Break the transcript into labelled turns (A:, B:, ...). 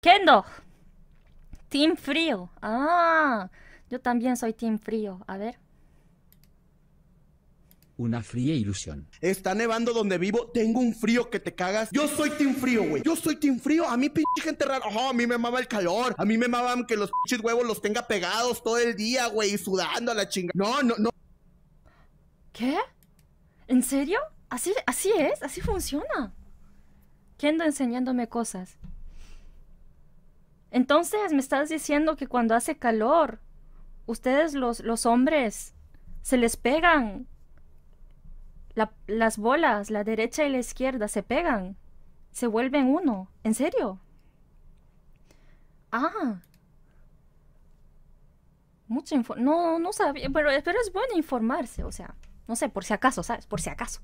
A: Kendo. Team Frío. Ah, yo también soy Team Frío. A ver.
B: Una fría ilusión.
C: Está nevando donde vivo. Tengo un frío que te cagas. Yo soy Team Frío, güey. Yo soy Team Frío. A mí, pinche gente rara. Oh, a mí me maba el calor. A mí me maba que los pinches huevos los tenga pegados todo el día, güey. sudando a la chinga. No, no, no. ¿Qué? ¿En serio? Así,
A: así es. Así funciona. Kendo enseñándome cosas. Entonces me estás diciendo que cuando hace calor, ustedes los, los hombres se les pegan las bolas, la derecha y la izquierda, se pegan, se vuelven uno. ¿En serio? Ah. mucho info No, no sabía, pero, pero es bueno informarse, o sea, no sé, por si acaso, ¿sabes? Por si acaso.